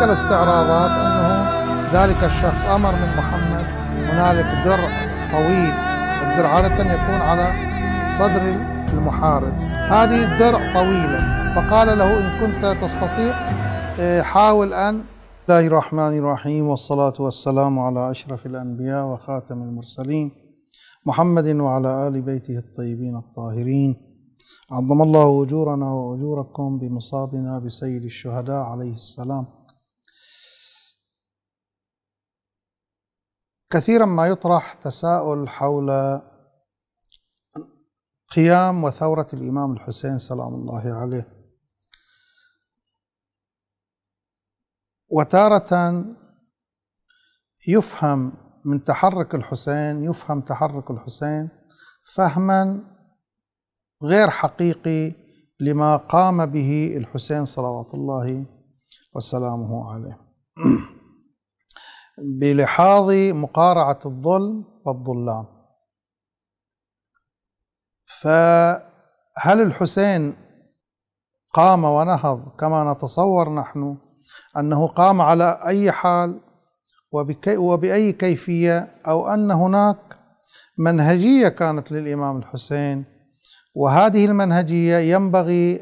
هناك الاستعراضات أنه ذلك الشخص أمر من محمد هنالك درع طويل الدرع عادة يكون على صدر المحارب هذه الدرع طويلة فقال له إن كنت تستطيع آه، حاول أن الله الرحمن الرحيم والصلاة والسلام على أشرف الأنبياء وخاتم المرسلين محمد وعلى آل بيته الطيبين الطاهرين عظم الله أجورنا وأجوركم بمصابنا بسيد الشهداء عليه السلام كثيرا ما يطرح تساؤل حول قيام وثورة الإمام الحسين سلام الله عليه وتارة يفهم من تحرك الحسين يفهم تحرك الحسين فهما غير حقيقي لما قام به الحسين صلوات الله وسلامه عليه بلحاظ مقارعة الظلم والظلام فهل الحسين قام ونهض كما نتصور نحن أنه قام على أي حال وبأي كيفية أو أن هناك منهجية كانت للإمام الحسين وهذه المنهجية ينبغي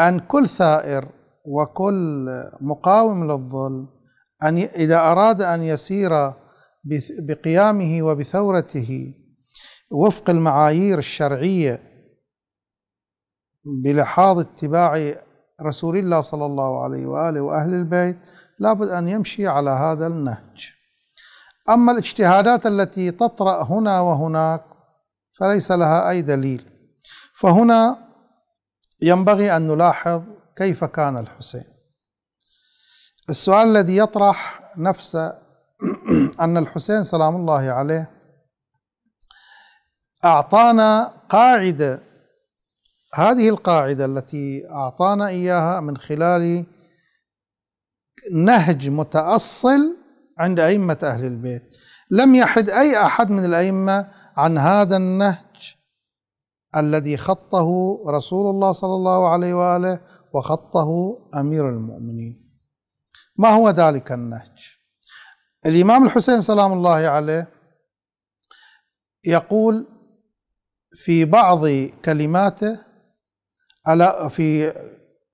أن كل ثائر وكل مقاوم للظلم أن إذا أراد أن يسير بقيامه وبثورته وفق المعايير الشرعية بلحاظ اتباع رسول الله صلى الله عليه وآله وأهل البيت لابد أن يمشي على هذا النهج أما الاجتهادات التي تطرأ هنا وهناك فليس لها أي دليل فهنا ينبغي أن نلاحظ كيف كان الحسين السؤال الذي يطرح نفسه أن الحسين سلام الله عليه أعطانا قاعدة هذه القاعدة التي أعطانا إياها من خلال نهج متأصل عند أئمة أهل البيت لم يحد أي أحد من الأئمة عن هذا النهج الذي خطه رسول الله صلى الله عليه وآله وخطه أمير المؤمنين ما هو ذلك النهج الإمام الحسين سلام الله عليه يقول في بعض كلماته على في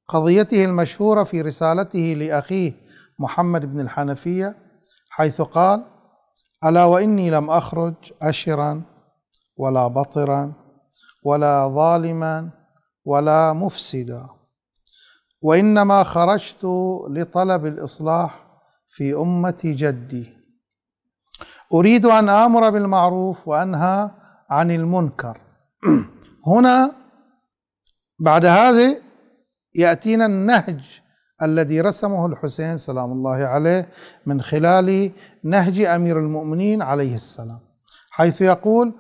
قضيته المشهورة في رسالته لأخيه محمد بن الحنفية حيث قال ألا وإني لم أخرج أشرا ولا بطرا ولا ظالما ولا مفسدا وانما خرجت لطلب الاصلاح في امه جدي اريد ان امر بالمعروف وانهى عن المنكر هنا بعد هذا ياتينا النهج الذي رسمه الحسين سلام الله عليه من خلال نهج امير المؤمنين عليه السلام حيث يقول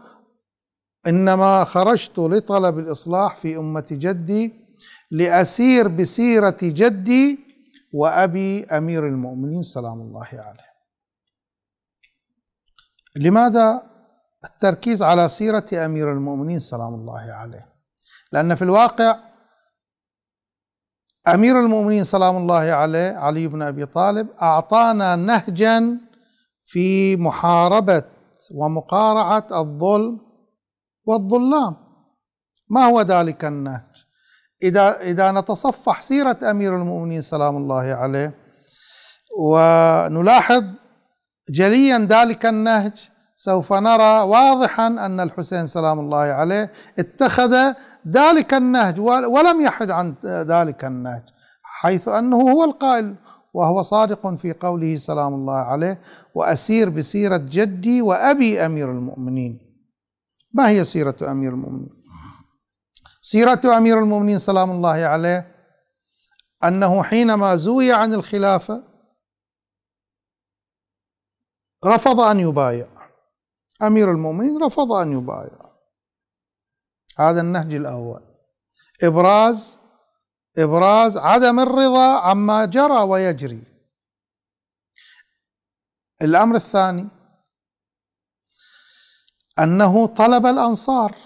انما خرجت لطلب الاصلاح في امه جدي لأسير بسيرة جدي وأبي أمير المؤمنين سلام الله عليه لماذا التركيز على سيرة أمير المؤمنين سلام الله عليه لأن في الواقع أمير المؤمنين سلام الله عليه علي بن أبي طالب أعطانا نهجا في محاربة ومقارعة الظلم والظلام ما هو ذلك النهج إذا إذا نتصفح سيرة أمير المؤمنين سلام الله عليه ونلاحظ جليا ذلك النهج سوف نرى واضحا أن الحسين سلام الله عليه اتخذ ذلك النهج ولم يحد عن ذلك النهج حيث أنه هو القائل وهو صادق في قوله سلام الله عليه وأسير بسيرة جدي وأبي أمير المؤمنين ما هي سيرة أمير المؤمنين سيرة أمير المؤمنين سلام الله عليه أنه حينما زوي عن الخلافة رفض أن يبايع أمير المؤمنين رفض أن يبايع هذا النهج الأول إبراز إبراز عدم الرضا عما جرى ويجري الأمر الثاني أنه طلب الأنصار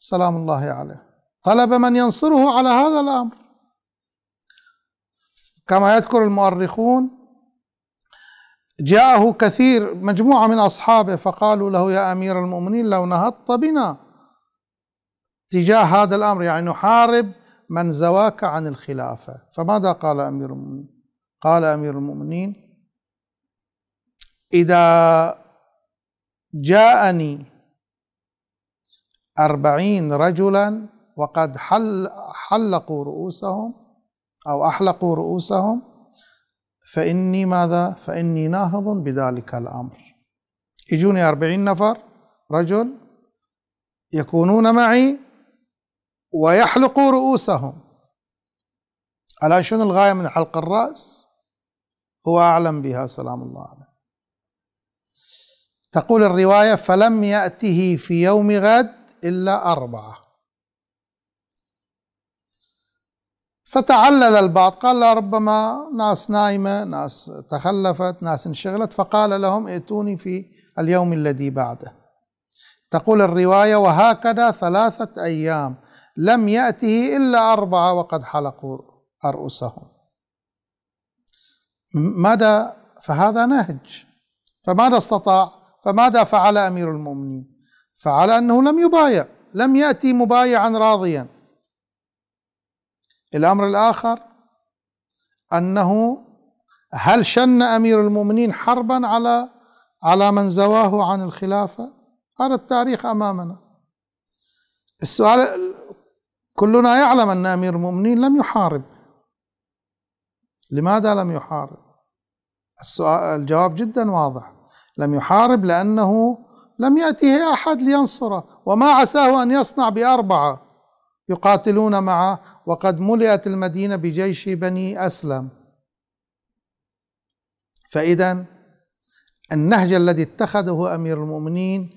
سلام الله عليه طلب من ينصره على هذا الامر كما يذكر المؤرخون جاءه كثير مجموعه من اصحابه فقالوا له يا امير المؤمنين لو نهضت بنا تجاه هذا الامر يعني نحارب من زواك عن الخلافه فماذا قال امير المؤمنين قال امير المؤمنين اذا جاءني أربعين رجلا وقد حل حلقوا رؤوسهم أو أحلقوا رؤوسهم فإني ماذا؟ فإني ناهض بذلك الأمر يجوني أربعين نفر رجل يكونون معي ويحلقوا رؤوسهم الآن شنو الغاية من حلق الرأس؟ هو أعلم بها سلام الله عليه تقول الرواية فلم يأته في يوم غد إلا أربعة فتعلل البعض قال لا ربما ناس نايمة ناس تخلفت ناس انشغلت فقال لهم ائتوني في اليوم الذي بعده تقول الرواية وهكذا ثلاثة أيام لم يأته إلا أربعة وقد حلقوا أرؤسهم مدى فهذا نهج فماذا استطاع فماذا فعل أمير المؤمنين فعل أنه لم يبايع لم يأتي مبايعا راضيا الأمر الآخر أنه هل شن أمير المؤمنين حربا على على من زواه عن الخلافة هذا التاريخ أمامنا السؤال كلنا يعلم أن أمير المؤمنين لم يحارب لماذا لم يحارب السؤال الجواب جدا واضح لم يحارب لأنه لم يأته أحد لينصره وما عساه أن يصنع بأربعة يقاتلون معه وقد ملئت المدينة بجيش بني أسلم فإذا النهج الذي اتخذه أمير المؤمنين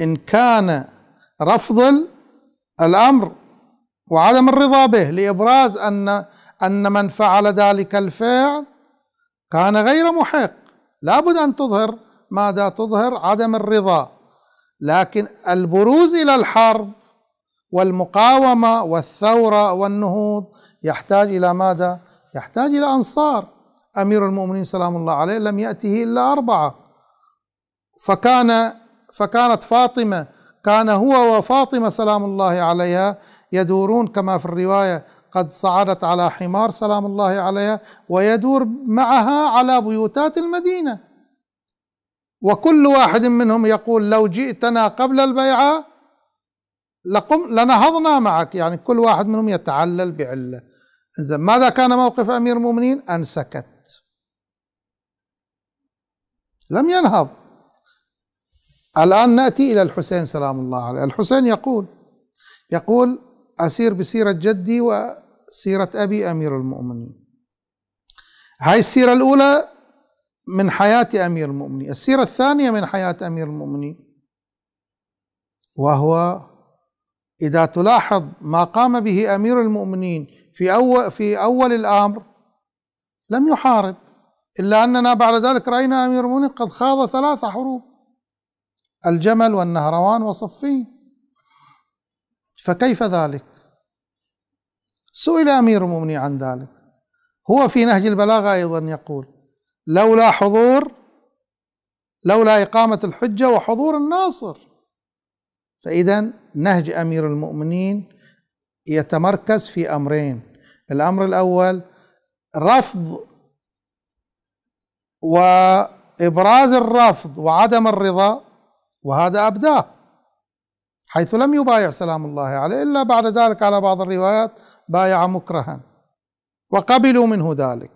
إن كان رفض الأمر وعدم الرضا به لإبراز أن أن من فعل ذلك الفعل كان غير محق لابد أن تظهر ماذا تظهر عدم الرضا لكن البروز إلى الحرب والمقاومة والثورة والنهوض يحتاج إلى ماذا؟ يحتاج إلى أنصار أمير المؤمنين سلام الله عليه لم يأته إلا أربعة فكان فكانت فاطمة كان هو وفاطمة سلام الله عليها يدورون كما في الرواية قد صعدت على حمار سلام الله عليها ويدور معها على بيوتات المدينة وكل واحد منهم يقول لو جئتنا قبل البيعة لقم لنهضنا معك يعني كل واحد منهم يتعلل بعله زين ماذا كان موقف امير المؤمنين ان سكت لم ينهض الان ناتي الى الحسين سلام الله عليه الحسين يقول يقول اسير بسيره جدي وسيره ابي امير المؤمنين هاي السيره الاولى من حياه امير المؤمنين السيره الثانيه من حياه امير المؤمنين وهو اذا تلاحظ ما قام به امير المؤمنين في اول في اول الامر لم يحارب الا اننا بعد ذلك راينا امير المؤمنين قد خاض ثلاث حروب الجمل والنهروان وصفين فكيف ذلك؟ سئل امير المؤمنين عن ذلك هو في نهج البلاغه ايضا يقول لولا حضور لولا اقامه الحجه وحضور الناصر فإذا نهج أمير المؤمنين يتمركز في أمرين الأمر الأول رفض وإبراز الرفض وعدم الرضا وهذا أبداه حيث لم يبايع سلام الله عليه إلا بعد ذلك على بعض الروايات بايع مكرها وقبلوا منه ذلك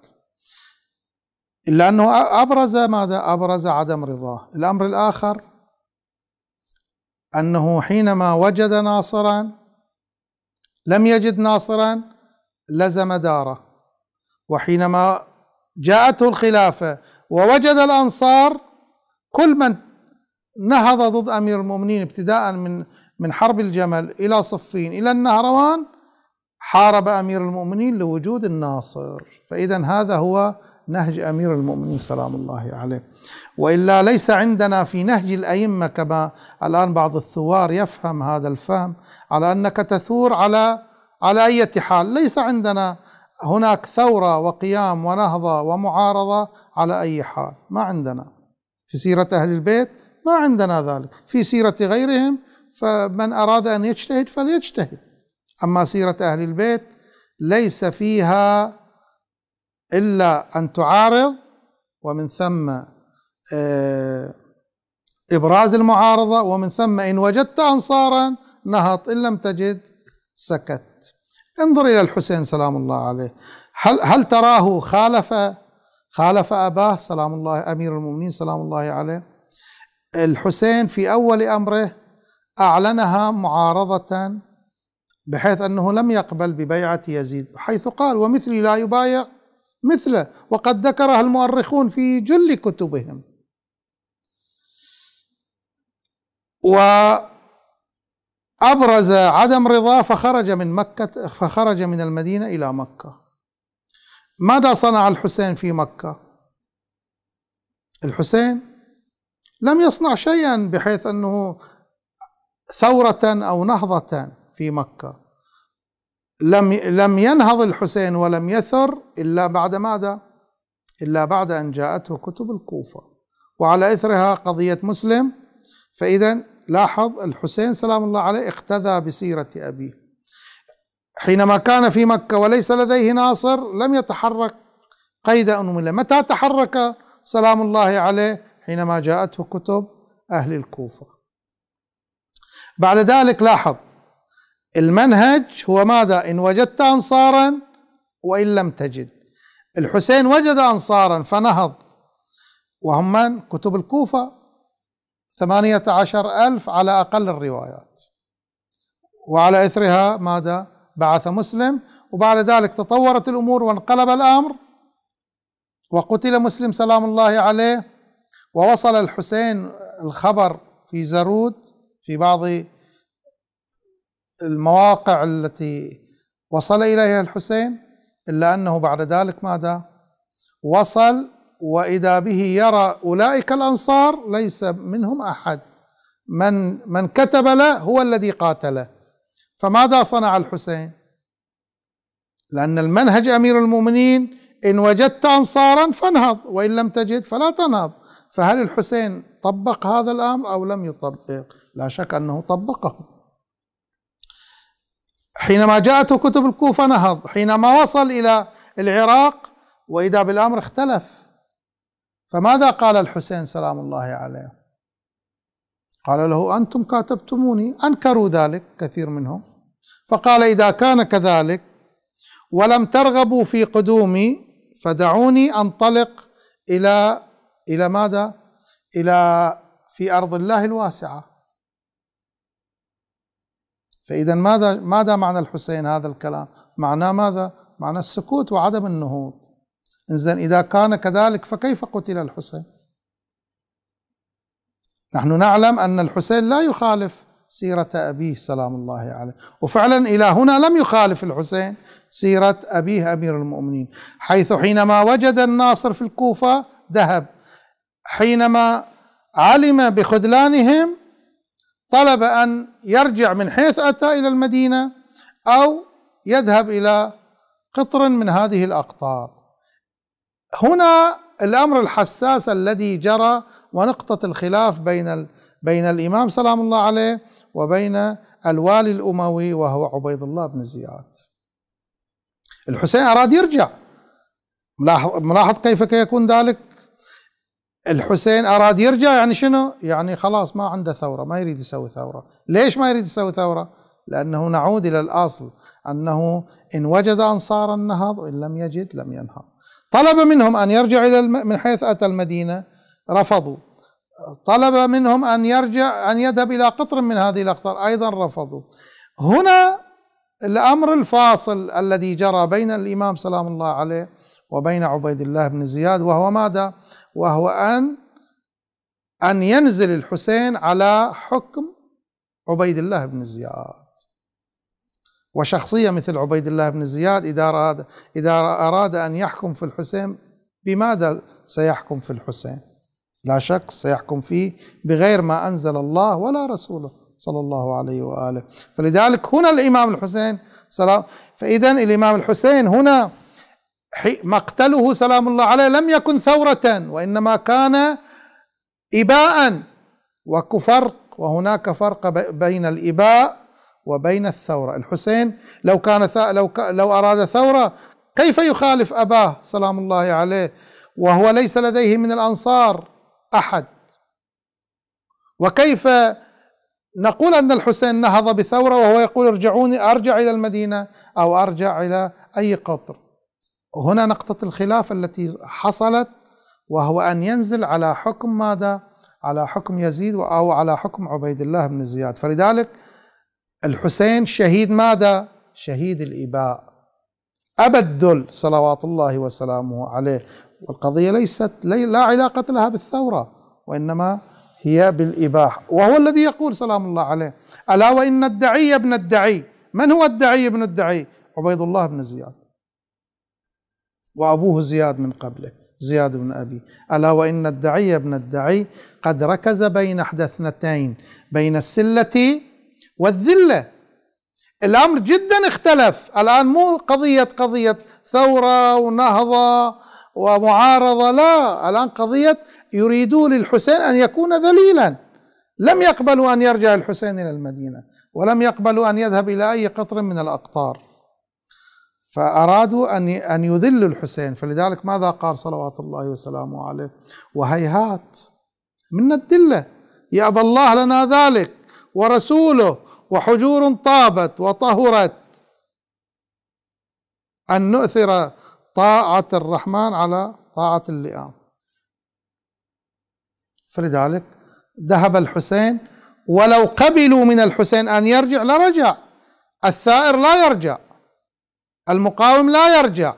إلا أنه أبرز ماذا؟ أبرز عدم رضاه الأمر الآخر انه حينما وجد ناصرا لم يجد ناصرا لزم داره وحينما جاءته الخلافه ووجد الانصار كل من نهض ضد امير المؤمنين ابتداء من من حرب الجمل الى صفين الى النهروان حارب امير المؤمنين لوجود الناصر فاذا هذا هو نهج امير المؤمنين سلام الله عليه والا ليس عندنا في نهج الائمه كما الان بعض الثوار يفهم هذا الفهم على انك تثور على على اي حال ليس عندنا هناك ثوره وقيام ونهضه ومعارضه على اي حال ما عندنا في سيره اهل البيت ما عندنا ذلك في سيره غيرهم فمن اراد ان يجتهد فليجتهد اما سيره اهل البيت ليس فيها إلا أن تعارض ومن ثم آه، إبراز المعارضة ومن ثم إن وجدت أنصارا نهض إن لم تجد سكت انظر إلى الحسين سلام الله عليه هل, هل تراه خالف خالف أباه سلام الله أمير المؤمنين سلام الله عليه الحسين في أول أمره أعلنها معارضة بحيث أنه لم يقبل ببيعة يزيد حيث قال ومثلي لا يبايع مثله وقد ذكرها المؤرخون في جل كتبهم وأبرز عدم رضاه فخرج من مكة فخرج من المدينة إلى مكة ماذا صنع الحسين في مكة؟ الحسين لم يصنع شيئا بحيث أنه ثورة أو نهضة في مكة لم لم ينهض الحسين ولم يثر الا بعد ماذا؟ الا بعد ان جاءته كتب الكوفه وعلى اثرها قضيه مسلم فاذا لاحظ الحسين سلام الله عليه اقتدى بسيره ابيه حينما كان في مكه وليس لديه ناصر لم يتحرك قيد انمله متى تحرك سلام الله عليه حينما جاءته كتب اهل الكوفه بعد ذلك لاحظ المنهج هو ماذا إن وجدت أنصارا وإن لم تجد الحسين وجد أنصارا فنهض وهم من كتب الكوفة ثمانية عشر ألف على أقل الروايات وعلى إثرها ماذا بعث مسلم وبعد ذلك تطورت الأمور وانقلب الأمر وقتل مسلم سلام الله عليه ووصل الحسين الخبر في زرود في بعض المواقع التي وصل إليها الحسين إلا أنه بعد ذلك ماذا وصل وإذا به يرى أولئك الأنصار ليس منهم أحد من من كتب له هو الذي قاتله فماذا صنع الحسين لأن المنهج أمير المؤمنين إن وجدت أنصارا فانهض وإن لم تجد فلا تنهض فهل الحسين طبق هذا الأمر أو لم يطبق لا شك أنه طبقه حينما جاءته كتب الكوفة نهض حينما وصل إلى العراق وإذا بالأمر اختلف فماذا قال الحسين سلام الله عليه قال له أنتم كاتبتموني أنكروا ذلك كثير منهم فقال إذا كان كذلك ولم ترغبوا في قدومي فدعوني أنطلق إلى إلى ماذا؟ إلى في أرض الله الواسعة فإذا ماذا ماذا معنى الحسين هذا الكلام؟ معناه ماذا؟ معنى السكوت وعدم النهوض إنزين إذا كان كذلك فكيف قتل الحسين؟ نحن نعلم أن الحسين لا يخالف سيرة أبيه سلام الله عليه وفعلا إلى هنا لم يخالف الحسين سيرة أبيه أمير المؤمنين حيث حينما وجد الناصر في الكوفة ذهب حينما علم بخذلانهم طلب أن يرجع من حيث أتى إلى المدينة أو يذهب إلى قطر من هذه الأقطار هنا الأمر الحساس الذي جرى ونقطة الخلاف بين بين الإمام سلام الله عليه وبين الوالي الأموي وهو عبيد الله بن زياد الحسين أراد يرجع ملاحظ كيف يكون ذلك الحسين اراد يرجع يعني شنو؟ يعني خلاص ما عنده ثوره، ما يريد يسوي ثوره، ليش ما يريد يسوي ثوره؟ لانه نعود الى الاصل انه ان وجد انصارا نهض وان لم يجد لم ينهض. طلب منهم ان يرجع الى الم... من حيث اتى المدينه رفضوا. طلب منهم ان يرجع ان يذهب الى قطر من هذه الاقطار ايضا رفضوا. هنا الامر الفاصل الذي جرى بين الامام سلام الله عليه وبين عبيد الله بن زياد وهو ماذا؟ وهو أن أن ينزل الحسين على حكم عبيد الله بن زياد وشخصية مثل عبيد الله بن زياد إذا أراد, إذا أراد أن يحكم في الحسين بماذا سيحكم في الحسين لا شك سيحكم فيه بغير ما أنزل الله ولا رسوله صلى الله عليه وآله فلذلك هنا الإمام الحسين سلام فإذا الإمام الحسين هنا مقتله سلام الله عليه لم يكن ثورة وإنما كان إباء وكفرق وهناك فرق بين الإباء وبين الثورة الحسين لو كان لو لو أراد ثورة كيف يخالف أباه سلام الله عليه وهو ليس لديه من الأنصار أحد وكيف نقول أن الحسين نهض بثورة وهو يقول ارجعوني أرجع إلى المدينة أو أرجع إلى أي قطر هنا نقطة الخلاف التي حصلت وهو أن ينزل على حكم ماذا؟ على حكم يزيد أو على حكم عبيد الله بن زياد فلذلك الحسين شهيد ماذا؟ شهيد الإباء أبى صلوات الله وسلامه عليه والقضية ليست لا علاقة لها بالثورة وإنما هي بالإباحة وهو الذي يقول سلام الله عليه ألا وإن الدعي ابن الدعي من هو الدعي ابن الدعي عبيد الله بن زياد وأبوه زياد من قبله زياد بن أبي ألا وإن الدعي بن الدعي قد ركز بين أحدى اثنتين بين السلة والذلة الأمر جدا اختلف الآن مو قضية قضية ثورة ونهضة ومعارضة لا الآن قضية يريدوا للحسين أن يكون ذليلا لم يقبلوا أن يرجع الحسين إلى المدينة ولم يقبلوا أن يذهب إلى أي قطر من الأقطار فأرادوا أن أن يذلوا الحسين فلذلك ماذا قال صلوات الله وسلامه عليه وهيهات من الدلة يأبى الله لنا ذلك ورسوله وحجور طابت وطهرت أن نؤثر طاعة الرحمن على طاعة اللئام فلذلك ذهب الحسين ولو قبلوا من الحسين أن يرجع لرجع الثائر لا يرجع المقاوم لا يرجع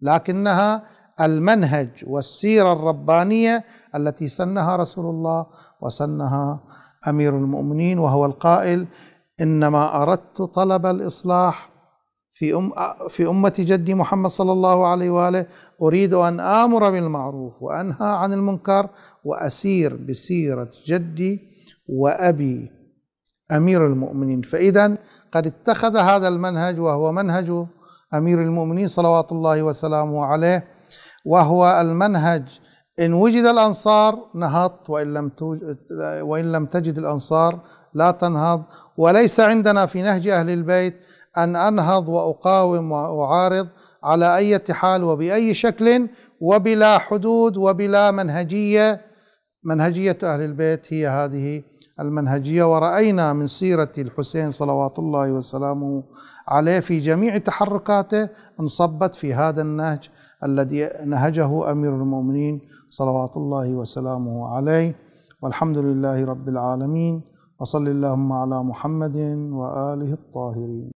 لكنها المنهج والسيره الربانيه التي سنها رسول الله وسنها امير المؤمنين وهو القائل انما اردت طلب الاصلاح في أم في امه جدي محمد صلى الله عليه واله اريد ان امر بالمعروف وانهى عن المنكر واسير بسيره جدي وابي امير المؤمنين فاذا قد اتخذ هذا المنهج وهو منهج امير المؤمنين صلوات الله وسلامه عليه وهو المنهج ان وجد الانصار نهضت وان لم توجد وان لم تجد الانصار لا تنهض وليس عندنا في نهج اهل البيت ان انهض واقاوم واعارض على اي حال وباي شكل وبلا حدود وبلا منهجيه منهجيه اهل البيت هي هذه المنهجية ورأينا من سيرة الحسين صلوات الله وسلامه عليه في جميع تحركاته انصبت في هذا النهج الذي نهجه أمير المؤمنين صلوات الله وسلامه عليه والحمد لله رب العالمين وصل اللهم على محمد وآله الطاهرين